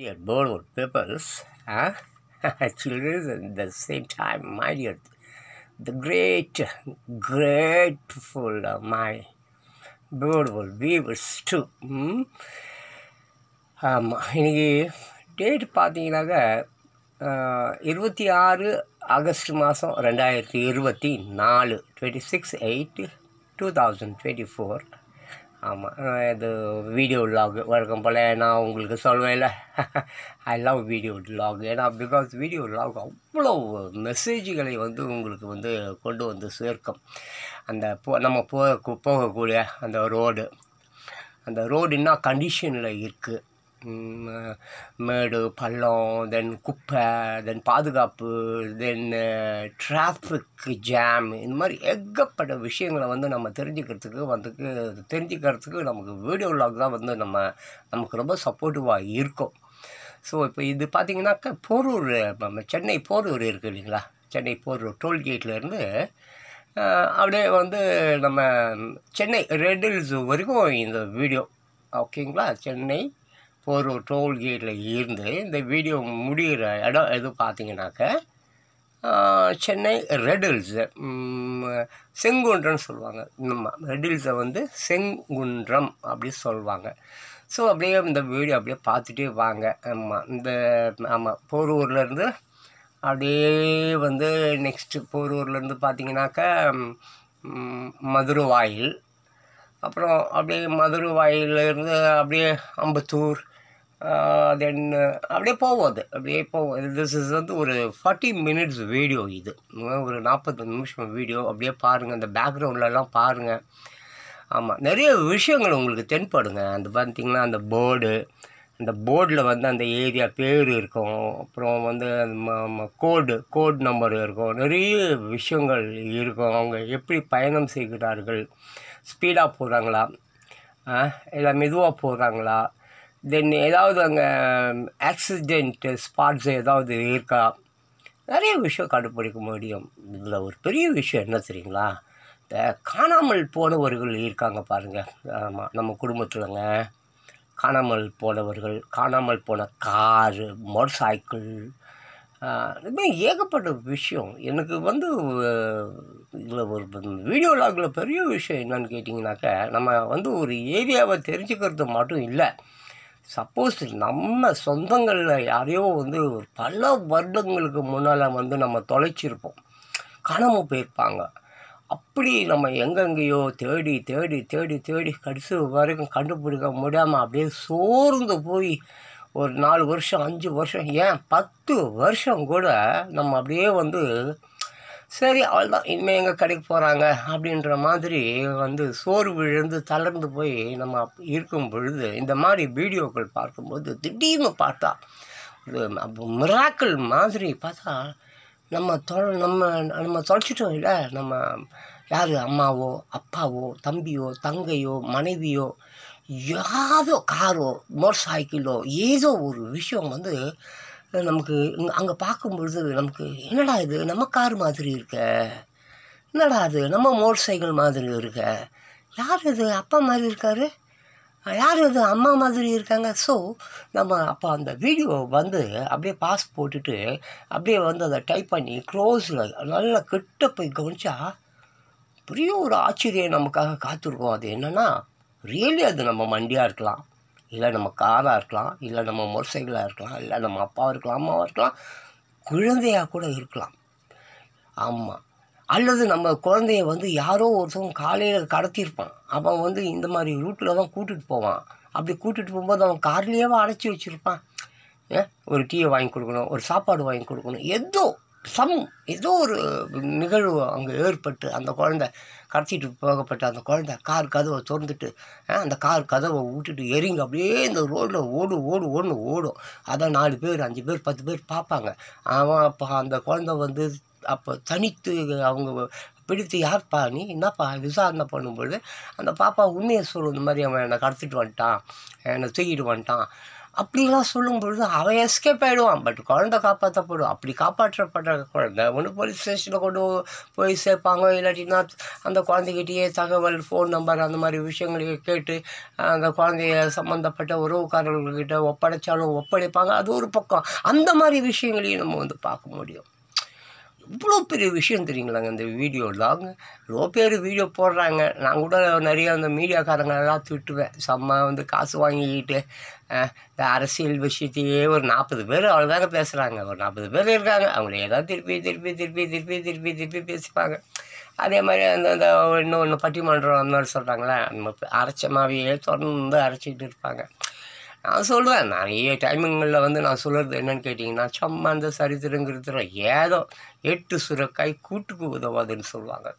dear borrowed peoples, huh? children, at the same time, my dear, the great, grateful, uh, my borrowed viewers too. Hmm? Um, இன்றைக்கி date பார்த்தீங்கன்னாக்க இருபத்தி ஆறு August மாதம் ரெண்டாயிரத்தி இருபத்தி நாலு twenty six eight two thousand twenty four ஆமாம் இது வீடியோ விலாகு வழக்கம் போல் நான் உங்களுக்கு சொல்வேன்ல ஐ லவ் வீடியோ விலாக் ஏன்னா பிகாஸ் வீடியோ விலாக் அவ்வளோ மெசேஜ்களை வந்து உங்களுக்கு வந்து கொண்டு வந்து சேர்க்கும் அந்த போ நம்ம போக போகக்கூடிய அந்த ரோடு அந்த ரோடு என்ன கண்டிஷனில் இருக்குது மேடு பள்ளம் தென் குப்பை தென் பாதுகாப்பு தென் டிராஃபிக் ஜாம் இந்த மாதிரி எக்கப்பட்ட விஷயங்களை வந்து நம்ம தெரிஞ்சுக்கிறதுக்கு வந்துக்கு தெரிஞ்சுக்கிறதுக்கு நமக்கு வீடியோ விலாக் தான் வந்து நம்ம நமக்கு ரொம்ப சப்போர்ட்டிவாக இருக்கும் ஸோ இப்போ இது பார்த்திங்கனாக்கா போரூர் நம்ம சென்னை போரூர் இருக்குது இல்லைங்களா சென்னை போரூர் டோல்கேட்லேருந்து அப்படியே வந்து நம்ம சென்னை ரெட் வரைக்கும் இந்த வீடியோ ஓகேங்களா சென்னை ஒரு டோல்கேட்டில் இருந்து இந்த வீடியோ முடிகிற இடம் எது பார்த்தீங்கன்னாக்க சென்னை ரெடில்ஸு செங்குன்றம்னு சொல்லுவாங்க நம்ம ரெடில்ஸை வந்து செங்குன்றம் அப்படி சொல்லுவாங்க ஸோ அப்படியே இந்த வீடியோ அப்படியே பார்த்துட்டே வாங்க ஆமாம் இந்த ஆமாம் போரூர்லேருந்து அப்படியே வந்து நெக்ஸ்ட்டு போரூர்லேருந்து பார்த்தீங்கன்னாக்கா மதுரை வாயில் அப்புறம் அப்படியே மதுரை வாயிலேருந்து அப்படியே அம்பத்தூர் தென் அப்படியே போவோம் அது அப்படியே போவோம் திஸ் இஸ் வந்து ஒரு ஃபார்ட்டி மினிட்ஸ் வீடியோ இது ஒரு நாற்பத்தி நிமிஷம் வீடியோ அப்படியே பாருங்கள் அந்த பேக்ரவுண்ட்லலாம் பாருங்கள் ஆமாம் நிறைய விஷயங்கள் உங்களுக்கு தென்படுங்க அந்த பார்த்திங்கன்னா அந்த போர்டு அந்த போர்டில் வந்து அந்த ஏரியா பேர் இருக்கும் அப்புறம் வந்து கோடு கோட் நம்பர் இருக்கும் நிறைய விஷயங்கள் இருக்கும் அவங்க எப்படி பயணம் செய்கிறார்கள் ஸ்பீடாக போகிறாங்களா இல்லை மெதுவாக போகிறாங்களா தென் ஏதாவது அங்கே ஆக்சிடெண்ட் ஸ்பாட்ஸ் ஏதாவது இருக்கா நிறைய விஷயம் கண்டுபிடிக்க முடியும் இதில் ஒரு பெரிய விஷயம் என்ன தெரியுங்களா இந்த காணாமல் போனவர்கள் இருக்காங்க பாருங்கள் ஆமாம் நம்ம குடும்பத்தில்ங்க காணாமல் போனவர்கள் காணாமல் போன காரு மோட்டர் சைக்கிள் இதுமாதிரி ஏகப்பட்ட விஷயம் எனக்கு வந்து இதில் ஒரு வீடியோ லாகில் பெரிய விஷயம் என்னென்னு கேட்டிங்கனாக்க நம்ம வந்து ஒரு ஏரியாவை தெரிஞ்சுக்கிறது மட்டும் இல்லை சப்போஸ் நம்ம சொந்தங்களில் யாரையோ வந்து பல வருடங்களுக்கு முன்னால் வந்து நம்ம தொலைச்சிருப்போம் காணாமல் போயிருப்பாங்க அப்படி நம்ம எங்கெங்கேயோ தேடி தேடி தேடி தேடி கடைசி வரைக்கும் கண்டுபிடிக்க முடியாமல் அப்படியே சோர்ந்து போய் ஒரு நாலு வருஷம் அஞ்சு வருஷம் ஏன் பத்து வருஷம் கூட நம்ம அப்படியே வந்து சரி தான் இனிமேல் எங்கள் கடைக்கு போகிறாங்க அப்படின்ற மாதிரி வந்து சோறு விழுந்து தளர்ந்து போய் நம்ம இருக்கும் பொழுது இந்த மாதிரி வீடியோக்கள் பார்க்கும்போது திடீர்னு பார்த்தா ஒரு மிராக்கள் மாதிரி பார்த்தா நம்ம தொ நம்ம நம்ம தொலைச்சிட்டோம் இல்லை நம்ம யார் அம்மாவோ அப்பாவோ தம்பியோ தங்கையோ மனைவியோ யாரோ காரோ மோட்டர் சைக்கிளோ ஏதோ ஒரு விஷயம் வந்து நமக்கு அங்கே பார்க்கும்பொழுது நமக்கு என்னடா இது நம்ம கார் மாதிரி இருக்க என்னடா அது நம்ம மோட்டர் சைக்கிள் மாதிரி இருக்க யார் இது அப்பா மாதிரி இருக்கார் யார் இது அம்மா மாதிரி இருக்காங்க ஸோ நம்ம அப்போ அந்த வீடியோ வந்து அப்படியே பாஸ் போட்டுட்டு அப்படியே வந்து அதை டைப் பண்ணி க்ளோஸில் நல்லா கிட்ட போய் கவனிச்சா பெரிய ஒரு ஆச்சரியம் நமக்காக காத்திருக்கோம் அது என்னென்னா ரியலி அது நம்ம மண்டியாக இருக்கலாம் இல்லை நம்ம காராக இருக்கலாம் இல்லை நம்ம மோட்டர் சைக்கிளாக இருக்கலாம் இல்லை நம்ம அப்பாவாக இருக்கலாம் அம்மாவாக இருக்கலாம் குழந்தையாக கூட இருக்கலாம் ஆமாம் அல்லது நம்ம குழந்தைய வந்து யாரோ ஒருத்தவங்க காலையில் கடத்தியிருப்பான் அவன் வந்து இந்த மாதிரி ரூட்டில் தான் கூட்டிகிட்டு போவான் அப்படி கூட்டிகிட்டு போகும்போது அவன் கார்லேயேவா அடைச்சி வச்சுருப்பான் ஒரு டீயை வாங்கி கொடுக்கணும் ஒரு சாப்பாடு வாங்கி கொடுக்கணும் ஏதோ சம் ஏதோ ஒரு நிகழ்வு அங்கே ஏற்பட்டு அந்த குழந்தை கடத்திட்டு போகப்பட்ட அந்த குழந்த கார் கதவை திறந்துட்டு அந்த கார் கதவை விட்டுட்டு எரிங்க அப்படியே இந்த ரோடில் ஓடு ஓடு ஓடுன்னு ஓடும் அதான் நாலு பேர் அஞ்சு பேர் பத்து பேர் பார்ப்பாங்க அவன் அப்போ அந்த குழந்த வந்து அப்போ தனித்து அவங்க பிடித்து யார்ப்பா நீ என்னப்பா விசாரணை பண்ணும்பொழுது அந்த பாப்பா உண்மையை சொல்லும் இந்த மாதிரி அவன் என்னை கடத்திட்டு வந்துட்டான் என்னை தூக்கிட்டு வந்துட்டான் அப்படிலாம் சொல்லும் பொழுது அவன் எஸ்கேப் ஆகிடுவான் பட் குழந்த காப்பாற்றப்படும் அப்படி காப்பாற்றப்படுற குழந்த ஒன்று போலீஸ் ஸ்டேஷனில் கொண்டு போய் சேர்ப்பாங்க இல்லாட்டின்னா அந்த குழந்தைகிட்டேயே தகவல் ஃபோன் நம்பர் அந்த மாதிரி விஷயங்களை கேட்டு அந்த குழந்தைய சம்மந்தப்பட்ட உறவுக்காரர்கள்கிட்ட ஒப்படைச்சாலும் ஒப்படைப்பாங்க அது ஒரு பக்கம் அந்த மாதிரி விஷயங்களையும் நம்ம வந்து பார்க்க முடியும் அவ்வளோ பெரிய விஷயம் தெரியுங்களாங்க இந்த வீடியோலாங்க ரொம்ப பேர் வீடியோ போடுறாங்க நான் கூட நிறைய அந்த மீடியாக்காரங்களெல்லாம் திட்டுவேன் செம்ம வந்து காசு வாங்கிக்கிட்டு இந்த அரசியல் விஷயத்தையே ஒரு நாற்பது பேர் அவ்வளோதாங்க பேசுகிறாங்க ஒரு நாற்பது பேர் இருக்காங்க அவங்களே தான் திருப்பி திருப்பி திருப்பி திருப்பி திருப்பி திருப்பி பேசிப்பாங்க அதே மாதிரி அந்த அந்த இன்னும் பட்டிமன்றம் அந்த மாதிரி சொல்கிறாங்களே நம்ம அரைச்ச மாவியே தொடர்ந்து அரைச்சிக்கிட்டு இருப்பாங்க நான் சொல்லுவேன் நிறைய டைமிங்களில் வந்து நான் சொல்கிறது என்னென்னு கேட்டிங்கன்னா சம்மா அந்த சரித்திரங்கிறது ஏதோ எட்டு சுரக்காய் கூட்டுக்கு உதவாதுன்னு சொல்லுவாங்க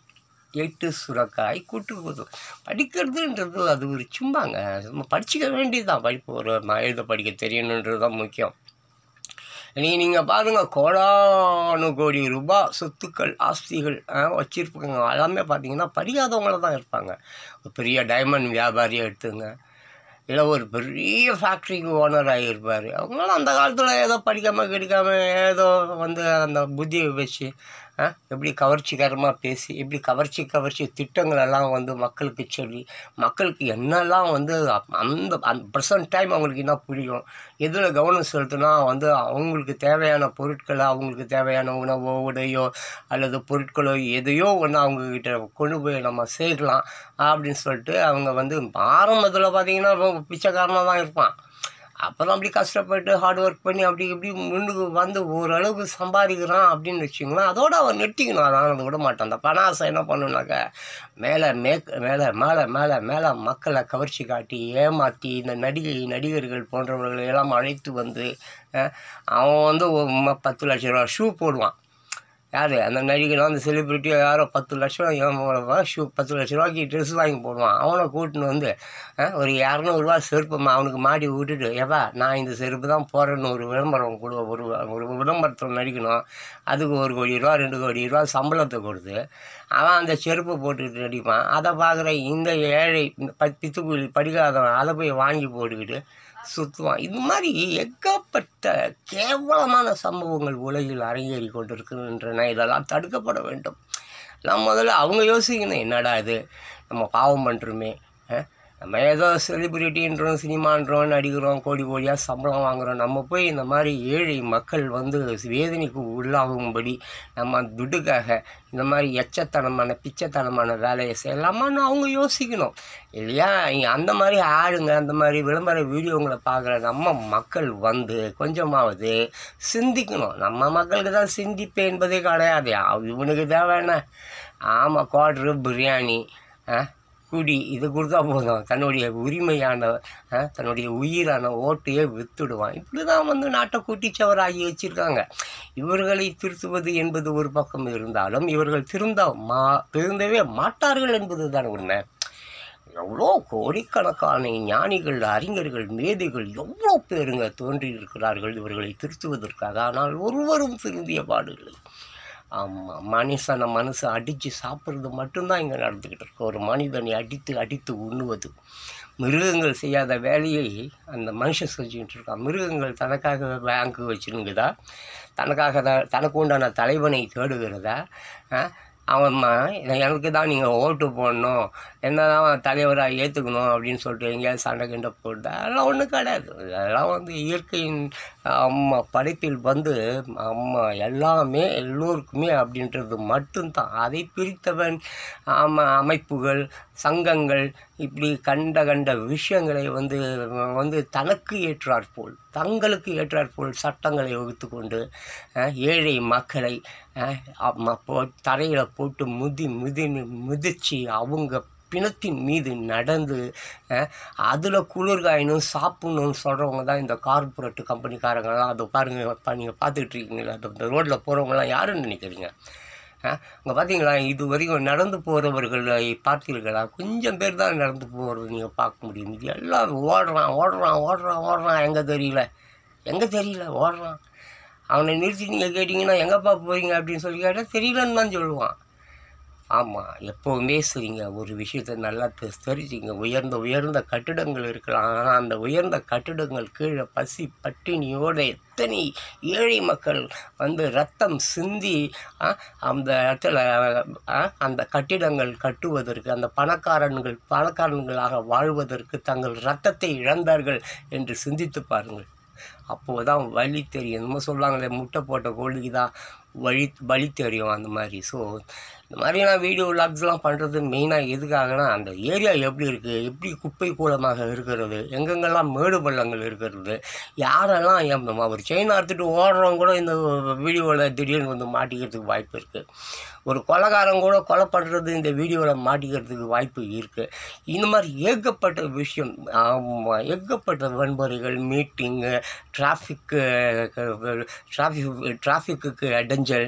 எட்டு சுரக்காய் கூட்டுக்கு உதவும் படிக்கிறதுன்றது அது ஒரு சும்மாங்க சும்மா படிச்சுக்க வேண்டியதுதான் படிப்பு ஒரு எழுத படிக்க தெரியணுன்றது தான் முக்கியம் நீ நீங்கள் பாருங்கள் கோடானு கோடி ரூபா சொத்துக்கள் ஆஸ்திகள் வச்சுருப்பாங்க எல்லாமே பார்த்தீங்கன்னா படிக்காதவங்கள தான் இருப்பாங்க பெரிய டைமண்ட் வியாபாரியாக எடுத்துங்க இல்லை ஒரு பெரிய ஃபேக்ட்ரிக்கு ஓனர் ஆகியிருப்பார் அவங்களாம் அந்த காலத்தில் ஏதோ படிக்காமல் கிடிக்காமல் ஏதோ வந்து அந்த புத்தியை வச்சு எப்படி கவர்ச்சிகரமாக பேசி எப்படி கவர்ச்சி கவர்ச்சி திட்டங்களெல்லாம் வந்து மக்களுக்கு சொல்லி மக்களுக்கு என்னெல்லாம் வந்து அந்த அந்த ப்ரெசன்ட் டைம் அவங்களுக்கு என்ன பிடிக்கும் எதில் கவனம் செலுத்தினா வந்து அவங்களுக்கு தேவையான பொருட்களை அவங்களுக்கு தேவையான உணவோ உடையோ அல்லது பொருட்களோ எதையோ ஒன்று அவங்கக்கிட்ட கொண்டு போய் நம்ம சேர்க்கலாம் அப்படின்னு சொல்லிட்டு அவங்க வந்து ஆரம்பத்தில் பார்த்திங்கன்னா பிச்சைக்காரனாக தான் இருப்பான் அப்புறம் அப்படி கஷ்டப்பட்டு ஹார்ட் ஒர்க் பண்ணி அப்படி இப்படி முன்னுக்கு வந்து ஓரளவுக்கு சம்பாதிக்கிறான் அப்படின்னு வச்சுங்களேன் அதோடு அவர் நெட்டிக்கணும் நான் விட மாட்டான் அந்த பண ஆசை என்ன பண்ணுனாக்கா மேலே மேக் மேலே மேலே மேலே மேலே மக்களை கவர்ச்சி காட்டி ஏமாற்றி இந்த நடிகை நடிகர்கள் போன்றவர்களை எல்லாம் அழைத்து வந்து அவன் வந்து பத்து லட்ச ரூபா ஷூ போடுவான் யார் அந்த நடிகனோ அந்த செலிப்ரிட்டியோ யாரோ பத்து லட்சம் ஏமா ஷூ பத்து லட்ச ரூபாய்க்கு ட்ரெஸ் வாங்கி போடுவான் அவனை கூட்டின்னு வந்து ஒரு இரநூறுவா செருப்பு அவனுக்கு மாடி விட்டுட்டு ஏப்பா நான் இந்த செருப்பு தான் போகிறேன்னு ஒரு விளம்பரம் கொடு ஒரு ஒரு விளம்பரத்தில் நடிக்கணும் அதுக்கு ஒரு கோடி ரூபா ரெண்டு கோடி ரூபா சம்பளத்தை கொடுத்து அவன் அந்த செருப்பு போட்டுக்கிட்டு நடிப்பான் அதை பார்க்குற இந்த ஏழை பித்துக்குழி படிக்காதவன் அதை போய் வாங்கி போட்டுக்கிட்டு சுற்றுவான் இது மாதிரி எக்கப்பட்ட கேவலமான சம்பவங்கள் உலகில் அரங்கேறி கொண்டிருக்கின்றன இதெல்லாம் தடுக்கப்பட வேண்டும் நான் முதல்ல அவங்க யோசிக்கணும் என்னடா இது நம்ம பாவம் பண்ணுறோமே நம்ம ஏதோ செலிபிரிட்டின்றோம் சினிமான்றோம் நடிக்கிறோம் கோடி கோடியாக சம்பளம் வாங்குகிறோம் நம்ம போய் இந்த மாதிரி ஏழை மக்கள் வந்து வேதனைக்கு உள்ளாகும்படி நம்ம துட்டுக்காக இந்த மாதிரி எச்சத்தனமான பிச்சைத்தனமான வேலையை செய்யலாமான்னு அவங்க யோசிக்கணும் இல்லையா அந்த மாதிரி ஆளுங்க அந்த மாதிரி விளம்பர வீடியோங்களை பார்க்குற நம்ம மக்கள் வந்து கொஞ்சமாவது சிந்திக்கணும் நம்ம மக்களுக்கு தான் சிந்திப்பு என்பதே கிடையாது இவனுக்கு தான் வேணாம் ஆமாம் குவாட்ரு பிரியாணி ஆ குடி இது கொடுத்தா போதும் தன்னுடைய உரிமையான தன்னுடைய உயிரான ஓட்டையே வித்துடுவான் இப்படி தான் வந்து நாட்டை ஆகி வச்சுருக்காங்க இவர்களை திருத்துவது என்பது ஒரு பக்கம் இருந்தாலும் இவர்கள் திருந்த மா திருந்தவே மாட்டார்கள் என்பது தான் உண்மை எவ்வளோ கோடிக்கணக்கான ஞானிகள் அறிஞர்கள் மேதைகள் எவ்வளோ பேருங்க தோன்றியிருக்கிறார்கள் இவர்களை திருத்துவதற்காக ஆனால் ஒருவரும் திருந்திய பாடுகள் ஆமாம் மனுஷனை மனசு அடித்து சாப்பிட்றது மட்டும்தான் இங்கே நடந்துக்கிட்டு இருக்கு ஒரு மனிதனை அடித்து அடித்து உண்ணுவது மிருகங்கள் செய்யாத வேலையை அந்த மனுஷன் செஞ்சுக்கிட்டு இருக்கான் மிருகங்கள் தனக்காக பேங்க் வச்சுருங்குதா தனக்காக தான் தனக்கு உண்டான தலைவனை தேடுகிறதா அவன்மா எனக்கு தான் நீங்கள் ஓட்டு போடணும் என்ன தான் தலைவராக ஏற்றுக்கணும் அப்படின்னு சொல்லிட்டு எங்கேயாவது சண்டை கிண்டை போட்டு அதெல்லாம் ஒன்றும் கிடையாது அதெல்லாம் வந்து இயற்கையின் அம்மா படைப்பில் வந்து அம்மா எல்லாமே எல்லோருக்குமே அப்படின்றது மட்டும்தான் அதை பிரித்தவன் ஆமாம் அமைப்புகள் சங்கங்கள் இப்படி கண்ட கண்ட விஷயங்களை வந்து வந்து தனக்கு ஏற்றாற்போல் தங்களுக்கு ஏற்றாற்போல் சட்டங்களை வகுத்து கொண்டு ஏழை மக்களை போ தரையில் போட்டு முதி மிதின்னு மிதித்து அவங்க பிணத்தின் மீது நடந்து அதில் காயணும் சாப்பிடணும்னு சொல்கிறவங்க தான் இந்த கார்பரேட் கம்பெனிக்காரங்களாம் அதை பாருங்கள் நீங்கள் பார்த்துக்கிட்டு இருக்கீங்களா அந்த ரோட்டில் போகிறவங்களாம் யாருன்னு நினைக்கிறீங்க இங்கே பார்த்தீங்களா இது வரைக்கும் நடந்து போகிறவர்களை பார்த்தீர்களா கொஞ்சம் பேர் தான் நடந்து போகிறது நீங்கள் பார்க்க முடியும் எல்லாம் எல்லோரும் ஓடுறான் ஓடுறான் ஓடுறான் ஓடுறான் எங்கே தெரியல எங்கே தெரியல ஓடுறான் அவனை நிறுத்தி நீங்கள் கேட்டிங்கன்னா எங்கேப்பா போகிறீங்க அப்படின்னு சொல்லி கேட்டால் தெரியலன்னு தான் சொல்லுவான் ஆமாம் எப்போவுமே சரிங்க ஒரு விஷயத்தை நல்லா தெரிஞ்சுங்க உயர்ந்த உயர்ந்த கட்டிடங்கள் இருக்கலாம் ஆனால் அந்த உயர்ந்த கட்டிடங்கள் கீழே பசி பட்டினியோட எத்தனை ஏழை மக்கள் வந்து ரத்தம் சிந்தி அந்த இடத்துல அந்த கட்டிடங்கள் கட்டுவதற்கு அந்த பணக்காரன்கள் பணக்காரன்களாக வாழ்வதற்கு தங்கள் ரத்தத்தை இழந்தார்கள் என்று சிந்தித்து பாருங்கள் அப்போது தான் வழி தெரியும் நம்ம சொல்லுவாங்களே முட்டை போட்ட கோழிக்கு தான் வழி வழி தெரியும் அந்த மாதிரி ஸோ இந்த மாதிரிலாம் வீடியோ விளாக்ஸ்லாம் பண்ணுறது மெயினாக எதுக்காகனா அந்த ஏரியா எப்படி இருக்குது எப்படி குப்பை கூலமாக இருக்கிறது எங்கெங்கெல்லாம் மேடு பள்ளங்கள் இருக்கிறது யாரெல்லாம் ஏன் ஒரு செயின் அறுத்துட்டு ஓடுறவங்க கூட இந்த வீடியோவில் திடீர்னு வந்து மாட்டிக்கிறதுக்கு வாய்ப்பு இருக்குது ஒரு கொலகாரம் கூட கொலைப்படுறது இந்த வீடியோவில் மாட்டிக்கிறதுக்கு வாய்ப்பு இருக்குது இந்த மாதிரி ஏகப்பட்ட விஷயம் ஏகப்பட்ட வன்முறைகள் மீட்டிங்கு டிராஃபிக்கு டிராஃபிக் டிராஃபிக்கு இடைஞ்சல்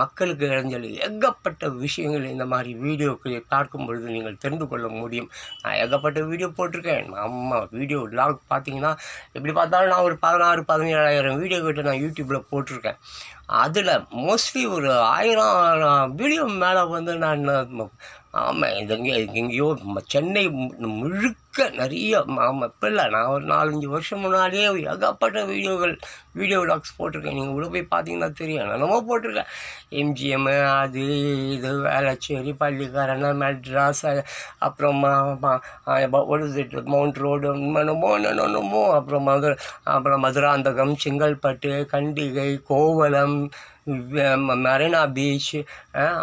மக்களுக்கு இடைஞ்சல் ஏகப்பட்ட விஷயங்கள் இந்த மாதிரி வீடியோக்கு பார்க்கும் பொழுது நீங்கள் தெரிந்து கொள்ள முடியும் நான் ஏகப்பட்ட வீடியோ போட்டிருக்கேன் ஆமாம் வீடியோ லாக் பார்த்தீங்கன்னா எப்படி பார்த்தாலும் நான் ஒரு பதினாறு பதினேழாயிரம் வீடியோ கிட்ட நான் யூடியூப்பில் போட்டிருக்கேன் அதில் மோஸ்ட்லி ஒரு ஆயிரம் வீடியோ மேலே வந்து நான் ஆமாம் இது எங்கேயோ சென்னை முழுக்க நிறைய ஆமாம் இப்போ இல்லை நான் ஒரு நாலஞ்சு வருஷம் முன்னாடியே ஏகப்பட்ட வீடியோகள் வீடியோ டாக்ஸ் போட்டிருக்கேன் நீங்கள் உள்ள போய் பார்த்தீங்கன்னா தெரியும் என்னமோ போட்டிருக்கேன் எம்ஜிஎம் அது இது வேளச்சேரி பள்ளிக்காரன் மெட்ராஸ் அப்புறமா ஒழுதுட்டு மவுண்ட் ரோடு என்னமோ என்னென்னமோ அப்புறம் மதுரை அப்புறம் மதுராந்தகம் செங்கல்பட்டு கண்டிகை கோவலம் மெரினா பீச்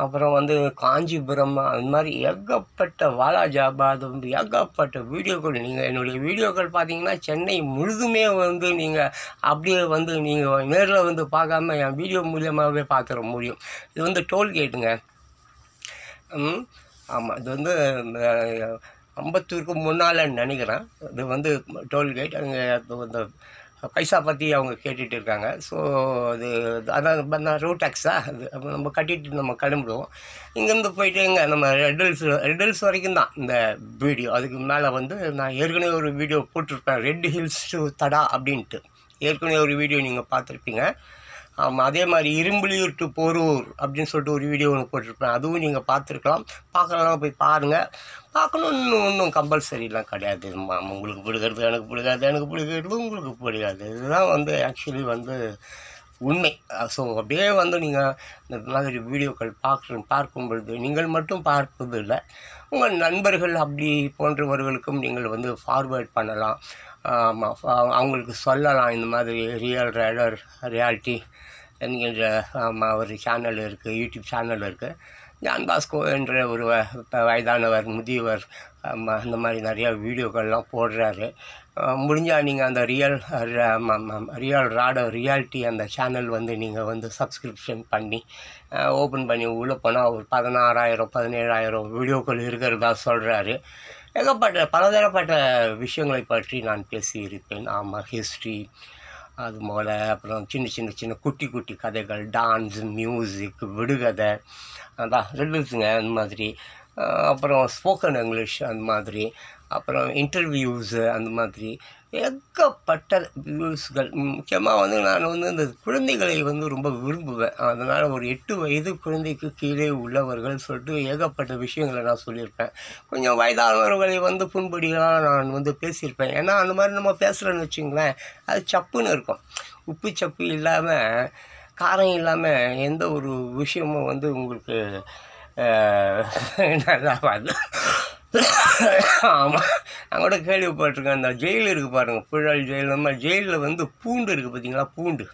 அப்புறம் வந்து காஞ்சிபுரம் அந்த மாதிரி ஏகப்பட்ட வாலாஜாபாதம் ஏகப்பட்ட வீடியோக்கள் நீங்கள் என்னுடைய வீடியோக்கள் பார்த்தீங்கன்னா சென்னை முழுதுமே வந்து நீங்கள் அப்படியே வந்து நீங்கள் நேரில் வந்து பார்க்காம என் வீடியோ மூலியமாகவே பார்த்துட முடியும் இது வந்து டோல்கேட்டுங்க ஆமாம் இது வந்து ஐம்பத்தூருக்கு முன்னால் நினைக்கிறேன் இது வந்து டோல்கேட் அங்கே இந்த பைசா பற்றி அவங்க கேட்டுகிட்டு இருக்காங்க ஸோ அது அதான் ரோட் டேக்ஸா அது நம்ம கட்டிட்டு நம்ம கிளம்பிடுவோம் இங்கேருந்து போயிட்டு எங்கே நம்ம ரெட்டல்ஸ் ரெட்டல்ஸ் வரைக்கும் தான் இந்த வீடியோ அதுக்கு மேலே வந்து நான் ஏற்கனவே ஒரு வீடியோ போட்டிருப்பேன் ரெட் ஹில்ஸ் டு தடா அப்படின்ட்டு ஏற்கனவே ஒரு வீடியோ நீங்கள் பார்த்துருப்பீங்க ஆமாம் அதே மாதிரி இரும்புலியூர் டு போரூர் அப்படின்னு சொல்லிட்டு ஒரு வீடியோ ஒன்று போட்டிருப்பேன் அதுவும் நீங்கள் பார்த்துருக்கலாம் பார்க்கலாம் போய் பாருங்கள் பார்க்கணும்னு ஒன்றும் கம்பல்சரிலாம் கிடையாது உங்களுக்கு பிடிக்கிறது எனக்கு பிடிக்காது எனக்கு பிடிக்கிறது உங்களுக்கு பிடிக்காது இதுதான் வந்து ஆக்சுவலி வந்து உண்மை ஸோ அப்படியே வந்து நீங்கள் இந்த மாதிரி வீடியோக்கள் பார்க்க பார்க்கும் பொழுது நீங்கள் மட்டும் பார்ப்பது இல்லை உங்கள் நண்பர்கள் அப்படி போன்றவர்களுக்கும் நீங்கள் வந்து ஃபார்வேர்ட் பண்ணலாம் அவங்களுக்கு சொல்லலாம் இந்த மாதிரி ரியல் ரைடர் ரியாலிட்டி என்கின்ற ஒரு சேனல் இருக்குது யூடியூப் சேனல் இருக்குது ஜான் பாஸ்கோ என்ற ஒரு வயதானவர் முதியவர் அந்த மாதிரி நிறையா வீடியோக்கள்லாம் போடுறாரு முடிஞ்சால் நீங்கள் அந்த ரியல் ரியல் ராட ரியாலிட்டி அந்த சேனல் வந்து நீங்கள் வந்து சப்ஸ்கிரிப்ஷன் பண்ணி ஓப்பன் பண்ணி உள்ளே போனால் ஒரு பதினாறாயிரம் பதினேழாயிரம் வீடியோக்கள் இருக்கிறதா சொல்கிறாரு ஏகப்பட்ட பலதரப்பட்ட விஷயங்களை பற்றி நான் பேசியிருப்பேன் ஆமாம் ஹிஸ்ட்ரி அது போல் அப்புறம் சின்ன சின்ன சின்ன குட்டி குட்டி கதைகள் டான்ஸ் மியூசிக் விடுகதை அதான் ரிவ்யூஸுங்க அந்த மாதிரி அப்புறம் ஸ்போக்கன் இங்கிலீஷ் அந்த மாதிரி அப்புறம் இன்டர்வியூஸு அந்த மாதிரி ஏகப்பட்ட வியூஸ்கள் முக்கியமாக வந்து நான் வந்து இந்த குழந்தைகளை வந்து ரொம்ப விரும்புவேன் அதனால் ஒரு எட்டு வயது குழந்தைக்கு கீழே உள்ளவர்கள் சொல்லிட்டு ஏகப்பட்ட விஷயங்களை நான் சொல்லியிருப்பேன் கொஞ்சம் வயதானவர்களை வந்து புண்படியாக நான் வந்து பேசியிருப்பேன் ஏன்னா அந்த மாதிரி நம்ம பேசுகிறேன்னு வச்சுங்களேன் அது சப்புன்னு இருக்கும் உப்பு சப்பு இல்லாமல் காரம் இல்லாமல் எந்த ஒரு விஷயமும் வந்து உங்களுக்கு நல்லா பார்த்து ஆமாம் நான் கூட கேள்விப்பட்டிருக்கேன் அந்த ஜெயில் இருக்குது பாருங்கள் புழல் ஜெயில் நம்ம ஜெயிலில் வந்து பூண்டு இருக்குது பார்த்தீங்களா பூண்டு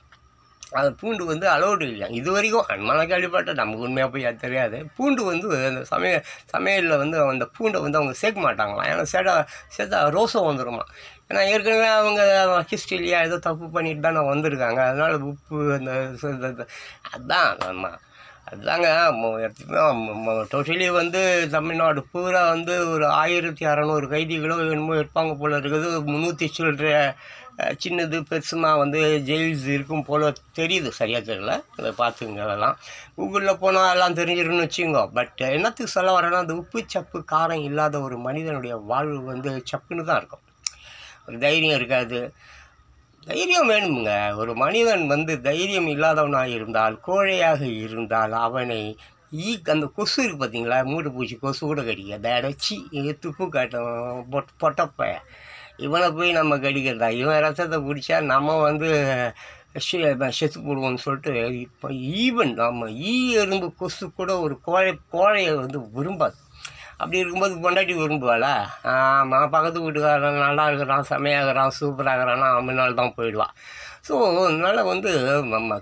அந்த பூண்டு வந்து அலோடு இல்லை இது வரைக்கும் அன்மாலாம் கேள்விப்பட்டேன் நமக்கு உண்மையாக போய் அது தெரியாது பூண்டு வந்து அந்த சமையல் சமையலில் வந்து அந்த பூண்டை வந்து அவங்க சேர்க்க மாட்டாங்களாம் ஏன்னா சேட சேர்த்தா ரோசம் வந்துடுமா ஏன்னா ஏற்கனவே அவங்க ஹிஸ்ட்ரிலியா ஏதோ தப்பு பண்ணிட்டு தான் நான் வந்திருக்காங்க அதனால் உப்பு அந்த அதுதான் ஆமாம் அதுதாங்க டோட்டலி வந்து தமிழ்நாடு பூரா வந்து ஒரு ஆயிரத்தி அறநூறு கைதிகளோ என்னமோ இருப்பாங்க போல இருக்குது முந்நூற்றி சில்லற சின்னது பெருசுமாக வந்து ஜெயில்ஸ் இருக்கும் போல் தெரியுது சரியாக தெரியல அதை பார்த்துங்க அதெல்லாம் கூகுளில் போனால் எல்லாம் தெரிஞ்சிருன்னு வச்சுங்கோ பட் என்னத்துக்கு சொல்ல வரேன்னா அந்த உப்பு சப்பு காரம் இல்லாத ஒரு மனிதனுடைய வாழ்வு வந்து சப்புன்னு தான் இருக்கும் ஒரு தைரியம் இருக்காது தைரியம் வேணுமுங்க ஒரு மனிதன் வந்து தைரியம் இல்லாதவனாக இருந்தால் கோழையாக இருந்தால் அவனை ஈ அந்த கொசு இருக்குது பார்த்தீங்களா மூட்டு பூச்சி கொசு கூட கடிக்க அதை அடைச்சி துப்பு காட்டும் பொட் பொட்டப்பை இவனை போய் நம்ம கடிக்கிறதா இவன் ரசத்தை குடித்தா நம்ம வந்து செத்து போடுவோம்னு சொல்லிட்டு இப்போ ஈவன் நம்ம ஈ எறும்பு கொசு கூட ஒரு கோழை கோழையை வந்து விரும்பாது அப்படி இருக்கும்போது பொண்டாட்டி விரும்புவாள் ஆமாம் பக்கத்து வீட்டுக்காரன் நல்லா இருக்கிறான் செமையாகிறான் சூப்பராகிறான்னா அம்மனால் நாள் தான் போயிடுவான் ஸோ அதனால் வந்து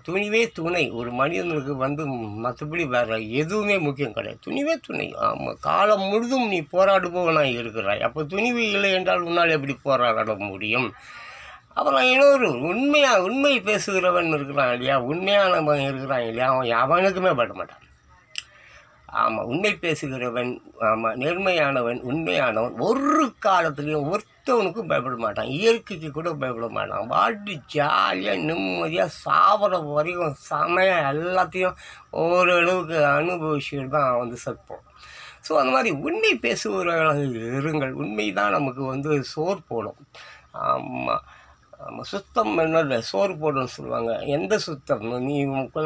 துணிவே துணை ஒரு மனிதனுக்கு வந்து மற்றபடி வேறு எதுவுமே முக்கியம் கிடையாது துணிவே துணை ஆமாம் காலம் முழுதும் நீ போராடுபவனாக இருக்கிறாய் அப்போ துணிவு இல்லை என்றால் உன்னால் எப்படி போராட முடியும் அப்புறம் இன்னொரு உண்மையாக உண்மை பேசுகிறவன் இருக்கிறான் இல்லையா உண்மையானவன் இருக்கிறான் இல்லையா அவன் அவனுக்குமே பட மாட்டான் ஆமாம் உண்மை பேசுகிறவன் ஆமாம் நேர்மையானவன் உண்மையானவன் ஒரு காலத்துலேயும் ஒரு செத்தவனுக்கும் பயப்பட மாட்டான் இயற்கைக்கு கூட பயப்பட மாட்டான் வாட்டி ஜாலியாக நிம்மதியாக சாப்பிட்ற வரைக்கும் சமையல் எல்லாத்தையும் ஓரளவுக்கு அனுபவிச்சுட்டு தான் வந்து சேர்ப்போம் ஸோ அந்த மாதிரி உண்மை பேசுபவர்களாக இருங்கள் உண்மை தான் நமக்கு வந்து சோர் போடும் ஆமாம் நம்ம சுத்தம் என்ன சோறு போடுன்னு சொல்லுவாங்க எந்த சுத்தம் நீ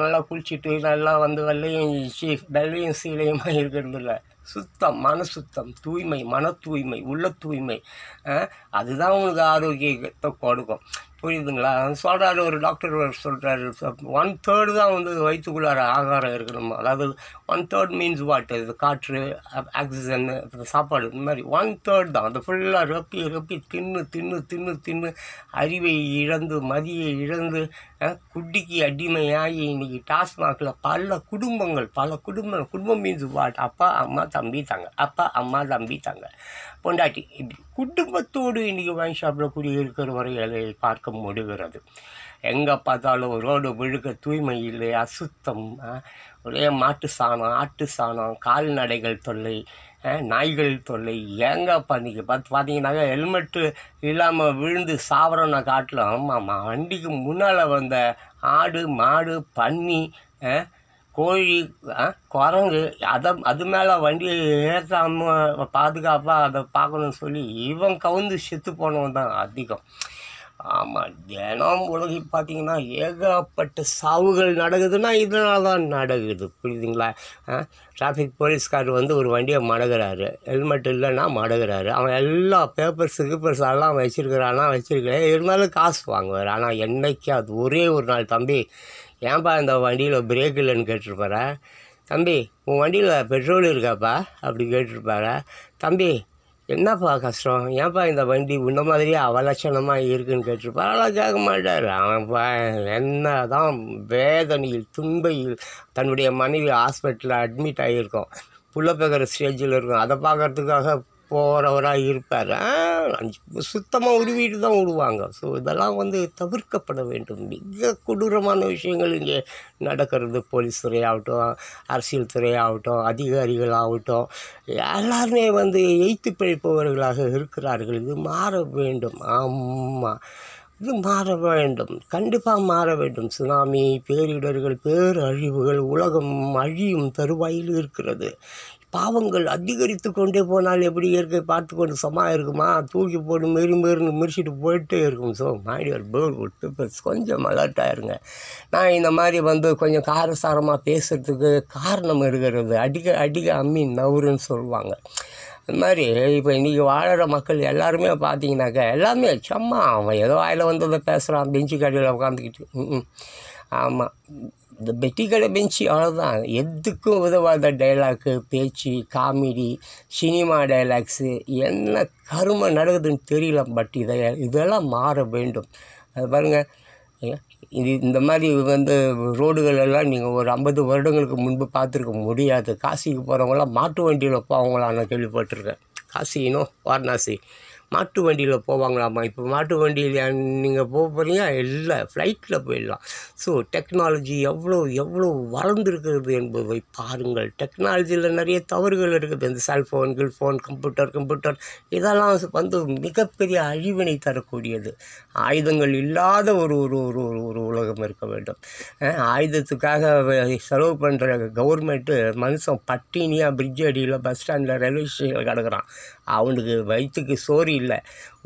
நல்லா குளிச்சுட்டு நல்லா வந்து வெள்ளையும் வெள்ளையும் சீலையுமாக இருக்கிறது இல்லை சுத்தம் மன சுத்தம் தூய்மை மன தூய்மை உள்ள தூய்மை அதுதான் உங்களுக்கு ஆரோக்கியத்தை கொடுக்கும் புரியுதுங்களா சொல்கிறாரு ஒரு டாக்டர் சொல்கிறாரு ஒன் தேர்டு தான் வந்து வயிற்றுக்குள்ளார ஆகாரம் இருக்கணும் அதாவது ஒன் தேர்ட் மீன்ஸ் வாட் இது காற்று ஆக்சிஜன் சாப்பாடு இந்த மாதிரி ஒன் தேர்ட் தான் அது ஃபுல்லாக ரொப்பி ரொப்பி தின்னு தின்னு தின்னு தின்னு அறிவை இழந்து மதியை இழந்து குட்டிக்கு அடிமையாகி இன்றைக்கி டாஸ்மாகில் பல குடும்பங்கள் பல குடும்பம் குடும்பம் மீன்ஸ் வாட் அப்பா அம்மா தம்பி தாங்க அப்பா அம்மா தம்பி தாங்க பொண்டாட்டி இப்படி குடும்பத்தோடு இன்றைக்கி வாங்கி ஷாப்பில் குடியிருக்கிற வரைகளை பார்க்க முடிகிறது எங்கே பார்த்தாலும் ரோடு முழுக்க தூய்மை இல்லை அசுத்தம் ஒரே மாட்டு சாணம் ஆட்டு சாணம் கால்நடைகள் தொல்லை நாய்கள் தொல்லை ஏங்கப்பா இன்றைக்கி பார்த்து பார்த்தீங்கன்னா ஹெல்மெட்டு இல்லாமல் விழுந்து சாப்பிட்றோம்னா காட்டிலும் ஆமாம் வண்டிக்கு முன்னால் வந்த ஆடு மாடு பன்னி கோழி குரங்கு அதை அது மேலே வண்டியை ஏற்றாமல் பாதுகாப்பாக அதை பார்க்கணும்னு சொல்லி இவன் கவுந்து செத்து போனவன் தான் அதிகம் ஆமாம் தினம் உலகில் பார்த்தீங்கன்னா ஏகப்பட்ட சாவுகள் நடக்குதுன்னா இதனால தான் நடக்குது புரியுதுங்களா டிராஃபிக் போலீஸ்கார் வந்து ஒரு வண்டியை மடகுறாரு ஹெல்மெட் இல்லைன்னா மடகுறாரு அவன் எல்லா பேப்பர்ஸு கீப்பர்ஸ் எல்லாம் வச்சுருக்கிறானா வச்சுருக்கிறேன் இருந்தாலும் காசு வாங்குவார் ஆனால் என்றைக்கு அது ஒரே ஒரு நாள் தம்பி ஏன்பா இந்த வண்டியில் பிரேக் இல்லைன்னு கேட்டிருப்பாரா தம்பி உன் வண்டியில் பெட்ரோல் இருக்காப்பா அப்படி கேட்டிருப்பாரு தம்பி என்னப்பா கஷ்டம் ஏன்ப்பா இந்த வண்டி இந்த மாதிரியே அவலட்சணமாக இருக்குன்னு கேட்டிருப்பா அதெல்லாம் கேட்க மாட்டார் அவன்ப்பா என்ன தான் வேதனையில் துன்பையில் தன்னுடைய மனைவி ஹாஸ்பிட்டலில் அட்மிட் ஆகியிருக்கோம் புள்ளப்பேக்கிற ஸ்டேஜில் இருக்கும் அதை பார்க்குறதுக்காக போகிறவராக இருப்பார் சுத்தமாக வீடு தான் விடுவாங்க ஸோ இதெல்லாம் வந்து தவிர்க்கப்பட வேண்டும் மிக கொடூரமான விஷயங்கள் இங்கே நடக்கிறது போலீஸ் துறையாகட்டும் அரசியல் துறையாகட்டும் அதிகாரிகள் ஆகட்டும் எல்லாருமே வந்து எய்த்து பிழைப்பவர்களாக இருக்கிறார்கள் இது மாற வேண்டும் ஆமாம் இது மாற வேண்டும் கண்டிப்பாக மாற வேண்டும் சுனாமி பேரிடர்கள் பேரழிவுகள் உலகம் அழியும் தருவாயில் இருக்கிறது பாவங்கள் அதிகரித்து கொண்டே போனால் எப்படி இயற்கை பார்த்து கொண்டு சும்மா இருக்குமா தூக்கி போட்டு மெரி மெருன்னு மிரிச்சிட்டு போயிட்டே இருக்கும் ஸோ மாடியர் பேர் விட்டு இப்போ கொஞ்சம் அலர்ட்டாக இருங்க நான் இந்த மாதிரி வந்து கொஞ்சம் காரசாரமாக பேசுகிறதுக்கு காரணம் இருக்கிறது அடிக்க அடிக்க அம்மி நவுருன்னு சொல்லுவாங்க அது மாதிரி இப்போ இன்றைக்கி வாழற மக்கள் எல்லாருமே பார்த்தீங்கன்னாக்கா எல்லாமே சும்மா அவன் ஏதோ வாயில் வந்ததை பேசுகிறான் பெஞ்சு கடையில் உட்காந்துக்கிட்டு ஆமாம் இந்த பெட்டிக்கடை பெஞ்சி அவ்வளோதான் எதுக்கும் உதவாத டைலாக்கு பேச்சு காமெடி சினிமா டைலாக்ஸு என்ன கருமை நடக்குதுன்னு தெரியல பட் இதை இதெல்லாம் மாற வேண்டும் அது பாருங்கள் இது இந்த மாதிரி வந்து ரோடுகள் எல்லாம் நீங்கள் ஒரு ஐம்பது வருடங்களுக்கு முன்பு பார்த்துருக்க முடியாது காசிக்கு போகிறவங்களாம் மாட்டு வண்டியில் போவங்களான்னு நான் கேள்விப்பட்டிருக்கேன் காசினோ வாரணாசி மாட்டு வண்டியில் போவாங்களாமா இப்போ மாட்டு வண்டியில் நீங்கள் போக போகிறீங்க இல்லை ஃப்ளைட்டில் போயிடலாம் ஸோ டெக்னாலஜி எவ்வளோ எவ்வளோ வளர்ந்துருக்கிறது என்பதை பாருங்கள் டெக்னாலஜியில் நிறைய தவறுகள் இருக்குது இந்த செல்ஃபோன் ஃபோன் கம்ப்யூட்டர் கம்ப்யூட்டர் இதெல்லாம் வந்து மிகப்பெரிய அழிவினை தரக்கூடியது ஆயுதங்கள் இல்லாத ஒரு ஒரு ஒரு ஒரு ஒரு உலகம் இருக்க வேண்டும் ஆயுதத்துக்காக செலவு பண்ணுற கவர்மெண்ட்டு மனுஷன் பட்டினியாக பிரிட்ஜ் அடியில் பஸ் ஸ்டாண்டில் ரயில்வே ஸ்டேஷனில் கிடக்கிறான் அவனுக்கு வயிற்றுக்கு சோறு இல்லை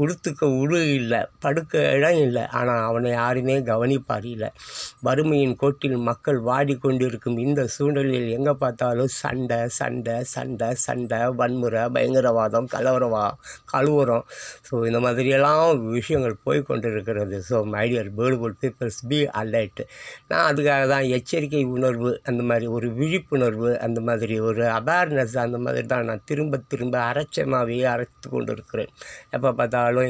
உடுத்துக்க உடு இல்லை படுக்க இடம் இல்லை ஆனால் அவனை யாருமே கவனிப்பார் இல்லை வறுமையின் கோட்டில் மக்கள் வாடிக்கொண்டிருக்கும் இந்த சூழ்நிலையில் எங்கே பார்த்தாலும் சண்டை சண்டை சண்டை சண்டை வன்முறை பயங்கரவாதம் கலவரவா கழுவுரம் ஸோ இந்த மாதிரியெல்லாம் விஷயங்கள் போய் இருக்கிறது so my dear beautiful peoples be alert நான் அதுக்காக தான் எச்சரிக்கை உணர்வு அந்த மாதிரி ஒரு விழிப்புணர்வு அந்த மாதிரி ஒரு அவேர்னஸ் அந்த மாதிரி தான் நான் திரும்ப திரும்ப அரைச்சமாக ஆவியை அரைத்து இருக்கிறேன் எப்போ பார்த்தாலும்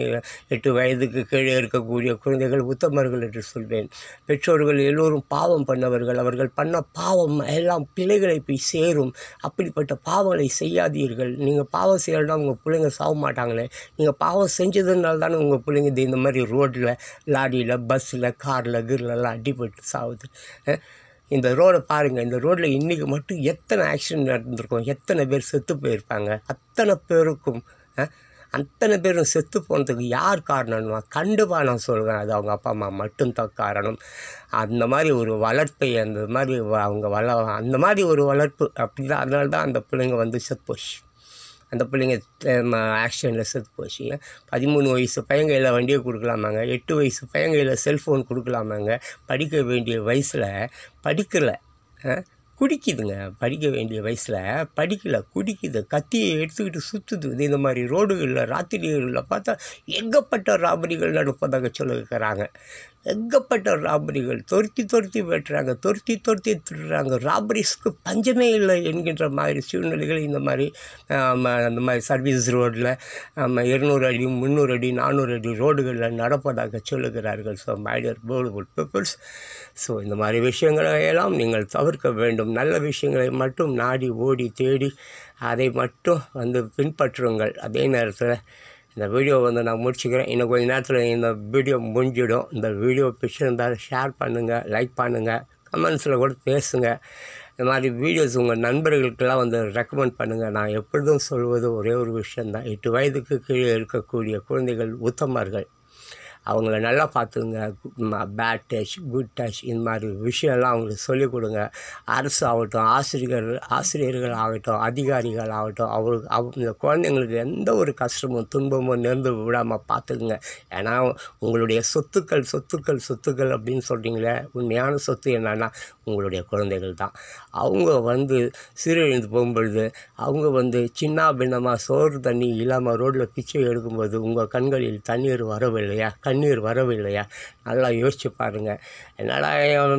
எட்டு வயதுக்கு கீழே இருக்கக்கூடிய குழந்தைகள் உத்தமர்கள் என்று சொல்வேன் பெற்றோர்கள் எல்லோரும் பாவம் பண்ணவர்கள் அவர்கள் பண்ண பாவம் எல்லாம் பிள்ளைகளை போய் சேரும் அப்படிப்பட்ட பாவங்களை செய்யாதீர்கள் நீங்கள் பாவம் செய்யலாம் உங்கள் பிள்ளைங்க சாக மாட்டாங்களே நீங்கள் பாவம் செஞ்சதுனால தானே உங்கள் பிள்ளைங்க இந்த மாதிரி ரோட்டில் லாரியில் பஸ்ஸில் காரில் கீரிலெல்லாம் அடிபட்டு சாகுது இந்த ரோடை பாருங்கள் இந்த ரோட்டில் இன்றைக்கி மட்டும் எத்தனை ஆக்சிடென்ட் நடந்திருக்கும் எத்தனை பேர் செத்து போயிருப்பாங்க அத்தனை பேருக்கும் அத்தனை பேரும் செத்து போனதுக்கு யார் காரணம்னா கண்டுபாக நான் சொல்லுவேன் அது அவங்க அப்பா அம்மா மட்டும்தான் காரணம் அந்த மாதிரி ஒரு வளர்ப்பை அந்த மாதிரி அவங்க வள அந்த மாதிரி ஒரு வளர்ப்பு அப்படி தான் அதனால தான் அந்த பிள்ளைங்க வந்து செத்து போச்சு அந்த பிள்ளைங்க ஆக்சிடெண்ட்டில் செத்து போச்சு பதிமூணு வயசு பையங்கையில் வண்டியை கொடுக்கலாமாங்க எட்டு வயசு பையங்கையில் செல்ஃபோன் கொடுக்கலாமாங்க படிக்க வேண்டிய வயசில் படிக்கலை குடிக்குதுங்க படிக்க வேண்டிய வயசில் படிக்கலை குடிக்குது கத்தியை எடுத்துக்கிட்டு சுற்றுது இது இந்த மாதிரி ரோடுகளில் ராத்திரிகளில் பார்த்தா எங்கப்பட்ட ராபரிகள் நடப்பதாக சொல்லியிருக்கிறாங்க எங்கப்பட்ட ராபரிகள் துரத்தி துரத்தி வெட்டுறாங்க துரத்தி துரத்தி திருடுறாங்க ராபரிஸ்க்கு பஞ்சமே இல்லை என்கின்ற மாதிரி சூழ்நிலைகள் இந்த மாதிரி அந்த மாதிரி சர்வீஸ் ரோடில் இருநூறு அடி முந்நூறு அடி நானூறு அடி ரோடுகளில் நடப்பதாக சொல்லுகிறார்கள் so my dear beautiful peoples so இந்த மாதிரி விஷயங்களை எல்லாம் நீங்கள் தவிர்க்க வேண்டும் நல்ல விஷயங்களை மட்டும் நாடி ஓடி தேடி அதை மட்டும் வந்து பின்பற்றுங்கள் அதே நேரத்தில் இந்த வீடியோ வந்து நான் முடிச்சுக்கிறேன் இன்னும் கொஞ்சம் நேரத்தில் இந்த வீடியோ முடிஞ்சிடும் இந்த வீடியோ பிடிச்சிருந்தால் ஷேர் பண்ணுங்கள் லைக் பண்ணுங்கள் கமெண்ட்ஸில் கூட பேசுங்கள் இந்த மாதிரி வீடியோஸ் உங்கள் நண்பர்களுக்கெல்லாம் வந்து ரெக்கமெண்ட் பண்ணுங்கள் நான் எப்பொழுதும் சொல்வது ஒரே ஒரு விஷயந்தான் எட்டு வயதுக்கு கீழே இருக்கக்கூடிய குழந்தைகள் உத்தமர்கள் அவங்கள நல்லா பார்த்துக்குங்க பேட் டச் குட் டச் இந்த மாதிரி விஷயம்லாம் அவங்களுக்கு சொல்லிக் கொடுங்க அரசு ஆகட்டும் ஆசிரியர்கள் ஆசிரியர்கள் ஆகட்டும் அதிகாரிகள் ஆகட்டும் அவங்களுக்கு அவ இந்த குழந்தைங்களுக்கு எந்த ஒரு கஷ்டமும் துன்பமும் நேர்ந்து விடாமல் பார்த்துக்குங்க ஏன்னா உங்களுடைய சொத்துக்கள் சொத்துக்கள் சொத்துக்கள் அப்படின்னு சொல்கிறீங்களே உண்மையான சொத்து என்னென்னா உங்களுடைய குழந்தைகள் தான் அவங்க வந்து சீரழிந்து போகும்பொழுது அவங்க வந்து சின்ன பின்னமாக சோறு தண்ணி இல்லாமல் ரோட்டில் பிச்சை எடுக்கும்போது உங்கள் கண்களில் தண்ணீர் வரவில்லையா தண்ணீர் வரவில்லையா நல்லா யோசித்து பாருங்கள் என்னடா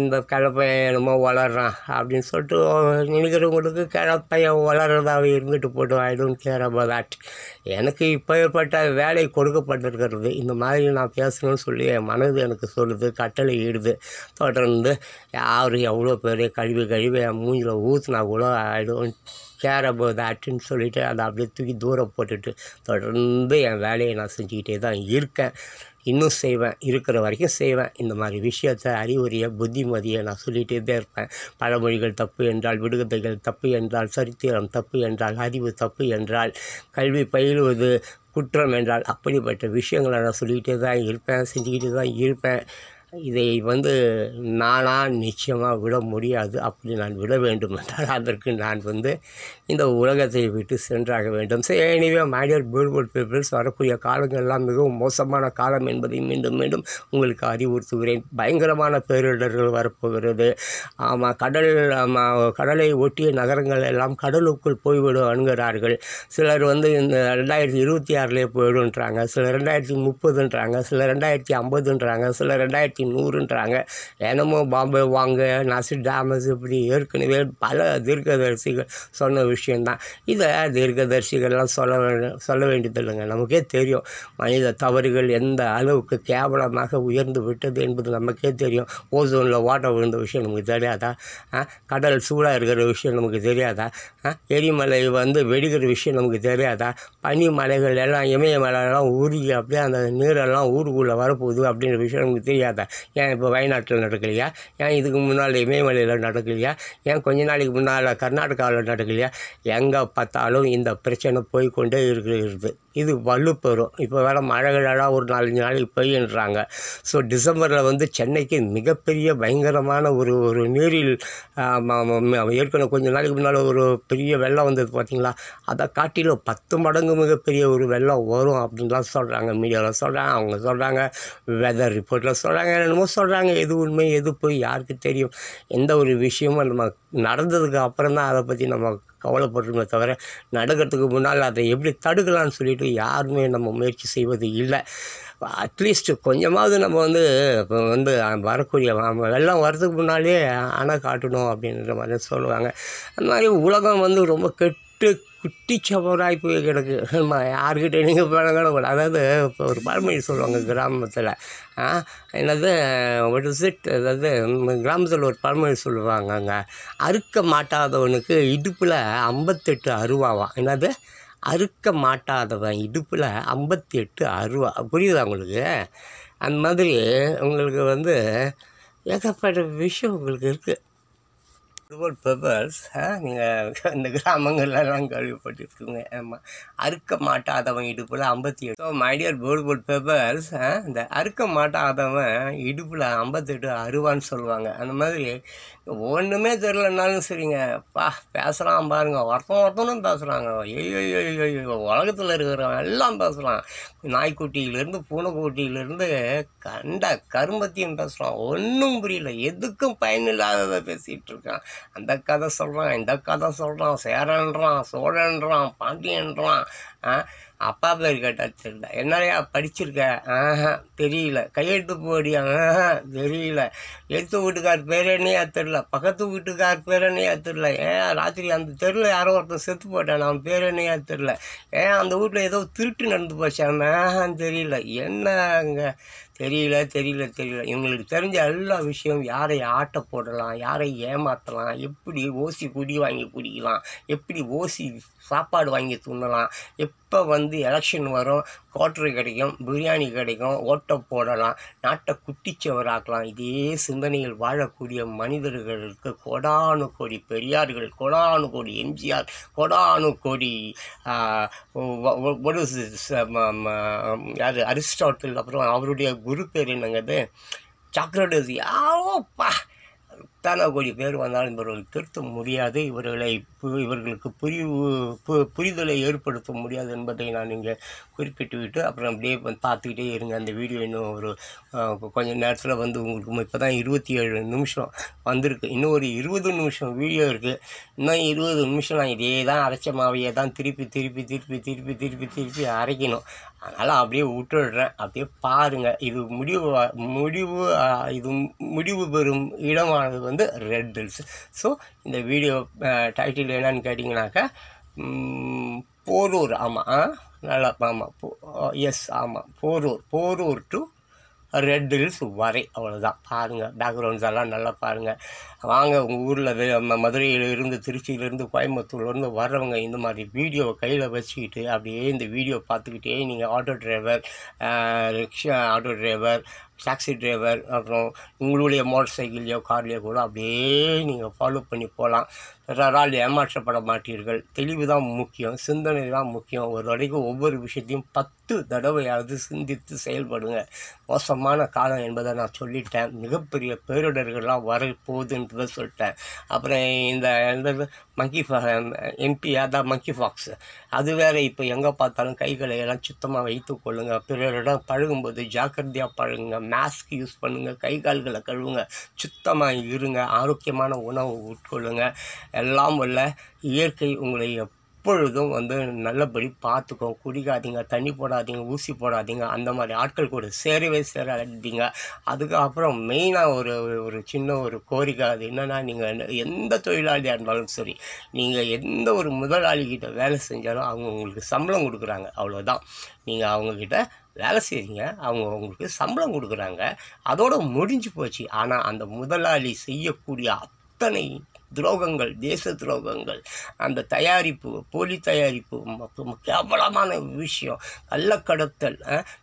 இந்த கிழப்பையன் என்னமோ வளர்றான் அப்படின்னு சொல்லிட்டு நினைக்கிறவங்களுக்கு கிழப்பையன் வளர்றதாவே இருந்துட்டு போட்டு ஐ டோன்ட் கேர் தட் எனக்கு இப்போ ஏற்பட்ட வேலை கொடுக்கப்பட்டிருக்கிறது இந்த மாதிரி நான் பேசணும்னு சொல்லி என் மனது எனக்கு சொல்லுது கட்டளை இடுது தொடர்ந்து யார் எவ்வளோ பேர் கழிவு கழிவு என் மூஞ்சில் ஊற்றுனா கூட ஐ டோன்ட் கேர் அபவுட் சொல்லிட்டு சொல்லிவிட்டு அதை அப்படியே தூக்கி தூரம் போட்டுட்டு தொடர்ந்து என் வேலையை நான் செஞ்சுக்கிட்டே தான் இருக்கேன் இன்னும் செய்வேன் இருக்கிற வரைக்கும் செய்வேன் இந்த மாதிரி விஷயத்தை அறிவுரையை புத்திமதியை நான் சொல்லிகிட்டே தான் இருப்பேன் பழமொழிகள் தப்பு என்றால் விடுகதைகள் தப்பு என்றால் சரித்திரம் தப்பு என்றால் அறிவு தப்பு என்றால் கல்வி பயிலுவது குற்றம் என்றால் அப்படிப்பட்ட விஷயங்களை நான் சொல்லிக்கிட்டே தான் இருப்பேன் செஞ்சுக்கிட்டு தான் இருப்பேன் இதை வந்து நானாக நிச்சயமாக விட முடியாது அப்படி நான் விட வேண்டும் என்றால் அதற்கு நான் வந்து இந்த உலகத்தை விட்டு சென்றாக வேண்டும் சரி எனவே மைடியர் பியூட்டிஃபுல் பீப்பிள்ஸ் வரக்கூடிய காலங்கள்லாம் மிகவும் மோசமான காலம் என்பதை மீண்டும் மீண்டும் உங்களுக்கு அறிவுறுத்துகிறேன் பயங்கரமான பேரிடர்கள் வரப்போகிறது ஆமாம் கடல் கடலை ஒட்டிய நகரங்கள் எல்லாம் கடலுக்குள் போய்விடும் அணுகிறார்கள் சிலர் வந்து இந்த ரெண்டாயிரத்தி இருபத்தி ஆறிலே போயிடுன்றாங்க சிலர் ரெண்டாயிரத்தி முப்பதுன்றாங்க சிலர் ரெண்டாயிரத்தி ஐம்பதுன்றாங்க சிலர் ரெண்டாயிரத்தி நூற்றி நூறுன்றாங்க என்னமோ பாம்பே வாங்க நசு டேமஸ் இப்படி ஏற்கனவே பல தீர்க்கதரிசிகள் சொன்ன விஷயந்தான் இதை தீர்க்கதரிசிகள்லாம் சொல்ல வேண்டும் சொல்ல வேண்டியதில்லைங்க நமக்கே தெரியும் மனித தவறுகள் எந்த அளவுக்கு கேவலமாக உயர்ந்து விட்டது என்பது நமக்கே தெரியும் ஓசோனில் ஓட்டம் விழுந்த விஷயம் நமக்கு தெரியாதா கடல் சூடாக இருக்கிற விஷயம் நமக்கு தெரியாதா எரிமலை வந்து வெடிக்கிற விஷயம் நமக்கு தெரியாதா பனி மலைகள் எல்லாம் எல்லாம் உருகி அப்படியே அந்த நீரெல்லாம் ஊருக்குள்ளே வரப்போகுது அப்படின்ற விஷயம் நமக்கு தெரியாதா ஏன் இப்போ வயநாட்டில் நடக்கலையா ஏன் இதுக்கு முன்னால் இமயமலையில் நடக்கலையா ஏன் கொஞ்ச நாளைக்கு முன்னால் கர்நாடகாவில் நடக்கலையா எங்கே பார்த்தாலும் இந்த பிரச்சனை போய்கொண்டே இருக்கிறது இது வலுப்பெறும் இப்போ வேறு மழைகளெல்லாம் ஒரு நாலஞ்சு நாளைக்கு பெய்யுன்றாங்க ஸோ டிசம்பரில் வந்து சென்னைக்கு மிகப்பெரிய பயங்கரமான ஒரு ஒரு நீரில் ஏற்கனவே கொஞ்சம் நாளைக்கு முன்னால் ஒரு பெரிய வெள்ளம் வந்தது பார்த்திங்களா அதை காட்டிலும் பத்து மடங்கு மிகப்பெரிய ஒரு வெள்ளம் வரும் அப்படின்லாம் சொல்கிறாங்க மீடியாவில் சொல்கிறாங்க அவங்க சொல்கிறாங்க வெதர் ரிப்போர்ட்டில் சொல்கிறாங்க என்னென்னமோ சொல்கிறாங்க எது உண்மை எது போய் யாருக்கு தெரியும் எந்த ஒரு விஷயமும் நம்ம நடந்ததுக்கு அப்புறம் தான் அதை பற்றி நம்ம கவலைப்படுறோமே தவிர நடக்கிறதுக்கு முன்னால் அதை எப்படி தடுக்கலான்னு சொல்லிட்டு யாருமே நம்ம முயற்சி செய்வது இல்லை அட்லீஸ்ட்டு கொஞ்சமாவது நம்ம வந்து இப்போ வந்து வரக்கூடிய வெள்ளம் வர்றதுக்கு முன்னாலே அணை காட்டணும் அப்படின்ற மாதிரி சொல்லுவாங்க அந்த மாதிரி உலகம் வந்து ரொம்ப கெட்டு குட்டி சவராய் போய் கிடக்கு யார்கிட்ட நீங்கள் பணம் அதாவது இப்போ ஒரு பழமொழி சொல்லுவாங்க கிராமத்தில் என்னது ஒரு சிட் அதாவது கிராமத்தில் ஒரு பழமொழி சொல்லுவாங்கங்க அறுக்க மாட்டாதவனுக்கு இடுப்பில் ஐம்பத்தெட்டு அருவாவான் என்னது அறுக்க மாட்டாதவன் இடுப்பில் ஐம்பத்தி எட்டு அருவா புரியுதா உங்களுக்கு அந்த மாதிரி உங்களுக்கு வந்து ஏகப்பட்ட விஷயம் உங்களுக்கு இருக்குது ஃபுட்பால் பெப்பர்ஸ் நீங்கள் இந்த கிராமங்கள்லாம் கேள்விப்பட்டிருக்குங்க ஆமாம் அறுக்க மாட்டாதவன் இடுப்பில் ஐம்பத்தி எட்டு ஸோ மைடியர் ஃபுட்பால் பெப்பர்ஸ் இந்த அறுக்க மாட்டாதவன் இடுப்பில் ஐம்பத்தெட்டு அருவான்னு சொல்லுவாங்க அந்த மாதிரி ஒன்றுமே தெரிலனாலும் சரிங்க பா பேசுகிறான் பாருங்க ஒருத்தன் ஒருத்தனும் பேசுகிறாங்க ஐயோ உலகத்தில் இருக்கிறவன் எல்லாம் பேசலாம் நாய்க்குட்டியிலேருந்து பூனைக்குட்டியிலேருந்து கண்ட கரும்பத்தையும் பேசுகிறான் ஒன்றும் புரியல எதுக்கும் பயனில்லாததை பேசிகிட்டு இருக்கான் அந்த கதை சொல்கிறான் இந்த கதை சொல்கிறான் சேரன்றான் சோழன்றான் பாண்டியன்றான் அப்பா பேர் கேட்டால் தெரியல என்னையா படிச்சிருக்க தெரியல கையெழுத்து போடியா தெரியல எழுத்து வீட்டுக்கார் பேர் என்னையா தெரில பக்கத்து வீட்டுக்கார் பேர் என்னையா தெரில ஏன் ராத்திரி அந்த தெருவில் யாரோ ஒருத்தன் செத்து போட்டேன் அவன் பேர் என்னையா தெரில ஏன் அந்த வீட்டில் ஏதோ திருட்டு நடந்து போச்சான் தெரியல என்னங்க தெரியல தெரியல தெரியல எங்களுக்கு தெரிஞ்ச எல்லா விஷயம் யாரை ஆட்ட போடலாம் யாரை ஏமாற்றலாம் எப்படி ஓசி குடி வாங்கி குடிக்கலாம் எப்படி ஓசி சாப்பாடு வாங்கி துண்ணலாம் எப்போ வந்து எலெக்ஷன் வரும் கோட்டரி கிடைக்கும் பிரியாணி கிடைக்கும் ஓட்டை போடலாம் நாட்டை குட்டிச்சவராக்கலாம் இதே சிந்தனையில் வாழக்கூடிய மனிதர்களுக்கு கோடானு கோடி பெரியார்கள் கோடானு கோடி எம்ஜிஆர் கோடானு கோடி ஒரு யார் அரிஸ்டாட்டில் அப்புறம் அவருடைய குரு பேர் என்னங்கிறது சாக்ரடஸ் யாரோப்பா எத்தனை கோடி பேர் வந்தாலும் இவர்கள் திருத்த முடியாது இவர்களை இவர்களுக்கு புரிவு பு புரிதலை ஏற்படுத்த முடியாது என்பதை நான் இங்கே குறிப்பிட்டு விட்டு அப்புறம் அப்படியே பார்த்துக்கிட்டே இருங்க அந்த வீடியோ இன்னும் ஒரு கொஞ்சம் நேரத்தில் வந்து உங்களுக்கு இப்போ தான் இருபத்தி ஏழு நிமிஷம் வந்திருக்கு இன்னும் ஒரு இருபது நிமிஷம் வீடியோ இருக்குது இன்னும் இருபது நிமிஷம் நான் இதே தான் அரைச்ச மாவையை தான் திருப்பி திருப்பி திருப்பி திருப்பி திருப்பி திருப்பி அரைக்கணும் அதனால் அப்படியே விட்டுடுறேன் அப்படியே பாருங்கள் இது முடிவு முடிவு இது முடிவு பெறும் இடமானது வந்து ரெட் ஹில்ஸ் ஸோ இந்த வீடியோ டைட்டில் என்னன்னு கேட்டிங்கனாக்கா போரூர் ஆமாம் நல்லா ஆமாம் போ எஸ் ஆமாம் போரூர் போரூர் டு ரெட் ஹில்ஸ் வரை அவ்வளோதான் பாருங்கள் பேக்ரவுண்ட்ஸ் எல்லாம் நல்லா பாருங்கள் வாங்க உங்கள் ஊரில் மதுரையிலிருந்து திருச்சியிலேருந்து கோயம்புத்தூர்லேருந்து வர்றவங்க இந்த மாதிரி வீடியோவை கையில் வச்சுக்கிட்டு அப்படியே இந்த வீடியோ பார்த்துக்கிட்டே நீங்கள் auto driver rickshaw auto driver taxi driver அப்புறம் உங்களுடைய மோட்டர் சைக்கிள்லையோ கார்லேயோ கூட அப்படியே நீங்கள் ஃபாலோ பண்ணி போகலாம் யாரால் ஏமாற்றப்பட மாட்டீர்கள் தெளிவு தான் முக்கியம் சிந்தனை தான் முக்கியம் ஒரு வரைக்கும் ஒவ்வொரு விஷயத்தையும் பத்து தடவையாவது சிந்தித்து செயல்படுங்க மோசமான காலம் என்பதை நான் சொல்லிட்டேன் மிகப்பெரிய பேரிடர்கள்லாம் வரப்போகுதுன்றதை சொல்லிட்டேன் அப்புறம் இந்த மங்கி எம்பி அதான் மங்கி ஃபாக்ஸ் அது வேறு இப்போ எங்கே பார்த்தாலும் கைகளை எல்லாம் சுத்தமாக வைத்து கொள்ளுங்கள் பிறரிடம் பழகும்போது ஜாக்கிரதையாக பழகுங்க மாஸ்க் யூஸ் பண்ணுங்கள் கை கால்களை கழுவுங்க சுத்தமாக இருங்க ஆரோக்கியமான உணவு உட்கொள்ளுங்கள் எல்லாம் உள்ள இயற்கை உங்களை எப்பொழுதும் வந்து நல்லபடி பார்த்துக்கும் குடிக்காதீங்க தண்ணி போடாதீங்க ஊசி போடாதீங்க அந்த மாதிரி ஆட்கள் கூட சேரவே சேராதீங்க அதுக்கப்புறம் மெயினாக ஒரு ஒரு சின்ன ஒரு கோரிக்கை அது என்னென்னா நீங்கள் எந்த தொழிலாளியாக இருந்தாலும் சரி நீங்கள் எந்த ஒரு முதலாளிகிட்ட வேலை செஞ்சாலும் அவங்க உங்களுக்கு சம்பளம் கொடுக்குறாங்க அவ்வளோதான் நீங்கள் அவங்கக்கிட்ட வேலை செய்கிறீங்க அவங்க உங்களுக்கு சம்பளம் கொடுக்குறாங்க அதோடு முடிஞ்சு போச்சு ஆனால் அந்த முதலாளி செய்யக்கூடிய அத்தனை துரோகங்கள் தேச துரோகங்கள் அந்த தயாரிப்பு போலி தயாரிப்பு கேவலமான விஷயம் கள்ளக்கடத்தல்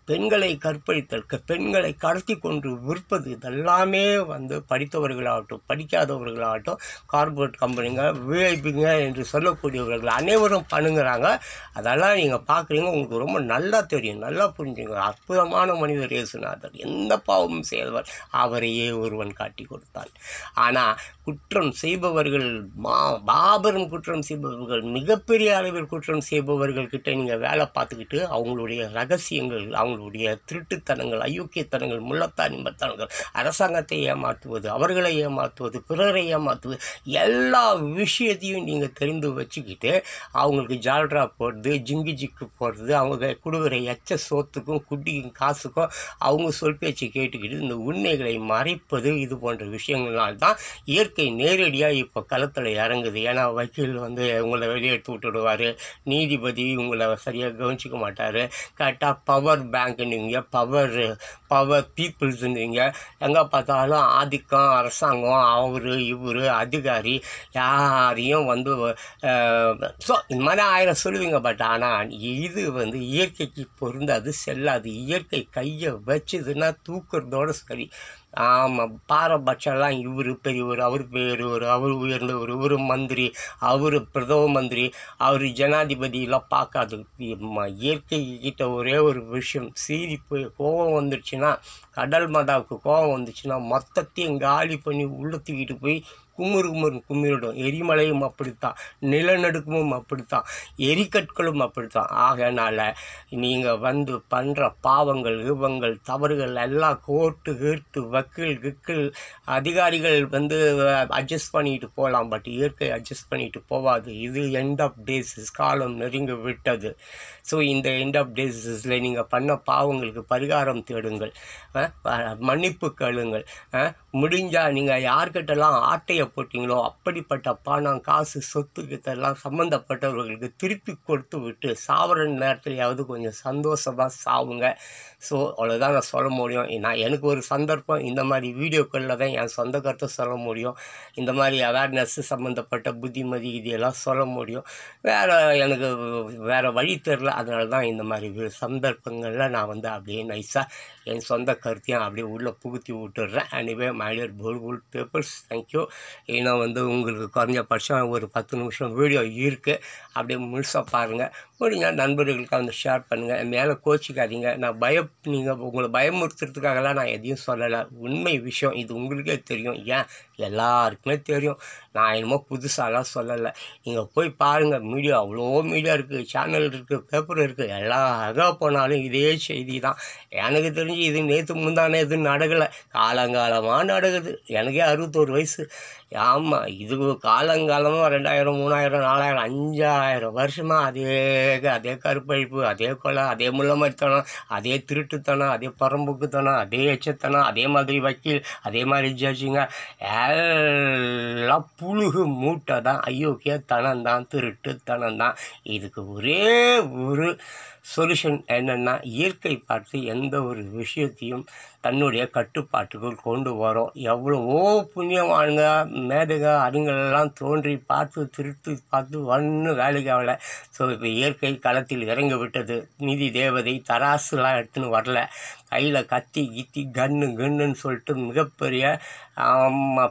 பெண்களை கற்பழித்தல் பெண்களை கடத்தி கொண்டு விற்பது இதெல்லாமே வந்து படித்தவர்களாகட்டும் படிக்காதவர்களாகட்டும் கார்பரேட் கம்பெனிங்க விஐபிங்க என்று சொல்லக்கூடியவர்கள் அனைவரும் பண்ணுங்கிறாங்க அதெல்லாம் நீங்கள் பார்க்குறீங்க உங்களுக்கு ரொம்ப நல்லா தெரியும் நல்லா புரிஞ்சுங்க அற்புதமான மனிதர் இயேசுநாதர் எந்த பாவமும் செய்தவர் அவரையே ஒருவன் காட்டி கொடுத்தான் ஆனால் குற்றம் செய்பவர் அவர்கள் மா மாபெரும் குற்றம் செய்பவர்கள் மிகப்பெரிய அளவில் குற்றம் செய்பவர்கள் கிட்ட நீங்கள் வேலை பார்த்துக்கிட்டு அவங்களுடைய ரகசியங்கள் அவங்களுடைய திருட்டுத்தனங்கள் அயோக்கியத்தனங்கள் முள்ளத்தானிமத்தனங்கள் அரசாங்கத்தை ஏமாற்றுவது அவர்களை ஏமாற்றுவது பிறரை ஏமாற்றுவது எல்லா விஷயத்தையும் நீங்கள் தெரிந்து வச்சுக்கிட்டு அவங்களுக்கு ஜால்ரா போடுறது ஜிங்கி ஜிக்கு போடுறது அவங்க கொடுக்குற எச்ச சோத்துக்கும் குட்டிக்கும் காசுக்கும் அவங்க சொல் பேச்சு கேட்டுக்கிட்டு இந்த உண்மைகளை மறைப்பது இது போன்ற தான் இயற்கை நேரடியாக இப்போ களத்தில் இறங்குது ஏன்னா வக்கீல் வந்து உங்களை வெளியெடுத்து விட்டுடுவார் நீதிபதி உங்களை சரியாக கவனிச்சிக்க மாட்டார் கரெக்டாக பவர் பேங்க்குன்னுவீங்க பவர் பவர் பீப்புள்ஸுன்னுவீங்க எங்கே பார்த்தாலும் ஆதிக்கம் அரசாங்கம் அவர் இவர் அதிகாரி யாரையும் வந்து ஸோ இந்த மாதிரி ஆயிரம் சொல்லுவீங்க பட் ஆனால் இது வந்து இயற்கைக்கு பொருந்தாது செல்லாது இயற்கை கையை வச்சுதுன்னா தூக்குறதோட சரி ஆமாம் பாரபட்சம்லாம் இவர் பெரியவர் அவர் பெரியவர் அவர் உயர்ந்தவர் இவர் மந்திரி அவர் பிரதம மந்திரி அவர் ஜனாதிபதியெலாம் பார்க்காது இயற்கைக்கிட்ட ஒரே ஒரு விஷயம் சீரி போய் கோபம் வந்துருச்சுன்னா கடல் மாதாவுக்கு கோபம் வந்துச்சுன்னா மொத்தத்தையும் காலி பண்ணி உள்ளத்துக்கிட்டு போய் குமுறு குமுறு குமிரிடும் எரிமலையும் அப்படித்தான் நிலநடுக்கமும் அப்படித்தான் எரிக்கற்களும் அப்படித்தான் ஆகனால் நீங்கள் வந்து பண்ணுற பாவங்கள் இவங்கள் தவறுகள் எல்லாம் கோர்ட்டு கீர்ட்டு வக்கீல் கிக்கில் அதிகாரிகள் வந்து அட்ஜஸ்ட் பண்ணிட்டு போகலாம் பட் இயற்கை அட்ஜஸ்ட் பண்ணிட்டு போகாது இது எண்ட் ஆஃப் டேஸஸ் காலம் நெருங்கி விட்டது ஸோ இந்த எண்ட் ஆஃப் டேஸஸில் நீங்கள் பண்ண பாவங்களுக்கு பரிகாரம் தேடுங்கள் மன்னிப்பு கேளுங்கள் முடிஞ்சால் நீங்கள் யார்கிட்டலாம் ஆட்டையை போட்டிங்களோ அப்படிப்பட்ட பணம் காசு சொத்து கிட்டலாம் சம்மந்தப்பட்டவர்களுக்கு திருப்பி கொடுத்து விட்டு சாவர நேரத்துலையாவது கொஞ்சம் சந்தோஷமாக சாவுங்க ஸோ அவ்வளோதான் நான் சொல்ல முடியும் நான் எனக்கு ஒரு சந்தர்ப்பம் இந்த மாதிரி வீடியோக்களில் தான் என் சொந்த கருத்தை சொல்ல முடியும் இந்த மாதிரி அவேர்னஸ் சம்மந்தப்பட்ட புத்திமதி இதையெல்லாம் சொல்ல முடியும் வேறு எனக்கு வேறு வழி தெரில அதனால தான் இந்த மாதிரி சந்தர்ப்பங்களில் நான் வந்து அப்படியே நைஸாக என் சொந்த கருத்தையும் அப்படியே உள்ளே புகுத்தி விட்டுடுறேன் அனிவே மைடியர் போல் குட் பேப்பர்ஸ் தேங்க்யூ ஏன்னா வந்து உங்களுக்கு குறைஞ்சபட்சம் ஒரு பத்து நிமிஷம் வீடியோ இருக்குது அப்படியே முழுசாக பாருங்கள் முடிஞ்ச நண்பர்களுக்கு வந்து ஷேர் பண்ணுங்கள் மேலே கோச்சிக்காதீங்க நான் பய நீங்கள் உங்களை பயமுறுத்துறதுக்காகலாம் நான் எதையும் சொல்லலை உண்மை விஷயம் இது உங்களுக்கே தெரியும் ஏன் எல்லாருக்குமே தெரியும் நான் என்னமோ புதுசாலாம் சொல்லலை நீங்கள் போய் பாருங்கள் மீடியா அவ்வளோ மீடியா இருக்குது சேனல் இருக்குது பேப்பர் இருக்குது எல்லா போனாலும் இதே செய்தி தான் எனக்கு தெரிஞ்சு இது நேற்று முந்தானே எதுவும் நடக்கலை காலங்காலமாக நடக்குது எனக்கே அறுபத்தோரு வயசு ஆமாம் இது காலங்காலமாக ரெண்டாயிரம் மூணாயிரம் நாலாயிரம் அஞ்சாயிரம் வருஷமாக அதே அதே கருப்பழிப்பு அதே கொலை அதே முள்ளமரித்தனம் அதே திருட்டுத்தனம் அதே பரம்புக்குத்தனம் அதே எச்சத்தனம் அதே மாதிரி வக்கீல் அதே மாதிரி ஜட்ஜிங்க எல்லாம் புழுகு மூட்டை தான் ஐயோக்கிய தனம் தான் திருட்டு தனம் தான் இதுக்கு ஒரே ஒரு சொல்யூஷன் என்னென்னா இயற்கை பார்த்து எந்த ஒரு விஷயத்தையும் தன்னுடைய கட்டுப்பாட்டுக்குள் கொண்டு வரோம் எவ்வளவோ புண்ணியமானுங்க மேதக அருங்கெல்லாம் தோன்றி பார்த்து திருத்து பார்த்து ஒன்றும் வேலைக்கு ஆகலை ஸோ இப்போ இயற்கை களத்தில் இறங்கி விட்டது நிதி தேவதை தராசுலாம் எடுத்துன்னு வரல கையில் கத்தி கித்தி கன்னு கன்னுன்னு சொல்லிட்டு மிகப்பெரிய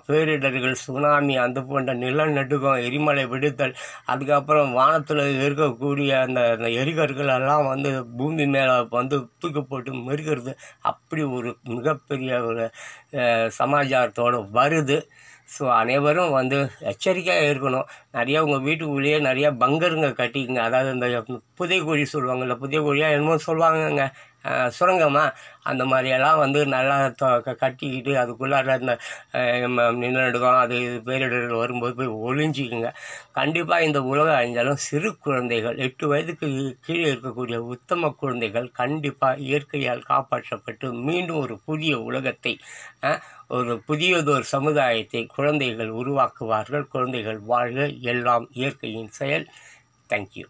பேரிடர்கள் சுனாமி அந்த போன்ற நிலநடுக்கம் எரிமலை விடுத்தல் அதுக்கப்புறம் வானத்தில் இருக்கக்கூடிய அந்த அந்த எரிகற்கள் எல்லாம் வந்து பூமி மேலே வந்து தூக்கி போட்டு மெருகிறது அப்படி ஒரு மிகப்பெரிய ஒரு சமாச்சாரத்தோடு வருது ஸோ அனைவரும் வந்து எச்சரிக்கையாக இருக்கணும் நிறையா உங்கள் வீட்டுக்குள்ளேயே நிறையா பங்கருங்க கட்டிக்குங்க அதாவது இந்த புதைக்குழி சொல்லுவாங்கள்ல புதைக்குழியாக என்னமோ சொல்லுவாங்கங்க சுரங்கமாக அந்த மாதிரியெல்லாம் வந்து நல்லா த கட்டிக்கிட்டு அதுக்குள்ளார இந்த நிலநடுக்கம் அது இது வரும்போது போய் ஒளிஞ்சிக்குங்க கண்டிப்பாக இந்த உலக அஞ்சாலும் சிறு குழந்தைகள் எட்டு வயதுக்கு கீழே இருக்கக்கூடிய உத்தம குழந்தைகள் கண்டிப்பாக இயற்கையால் காப்பாற்றப்பட்டு மீண்டும் ஒரு புதிய உலகத்தை ஒரு புதியதொரு சமுதாயத்தை குழந்தைகள் உருவாக்குவார்கள் குழந்தைகள் வாழ்க எல்லாம் இயற்கையின் செயல் தேங்க்யூ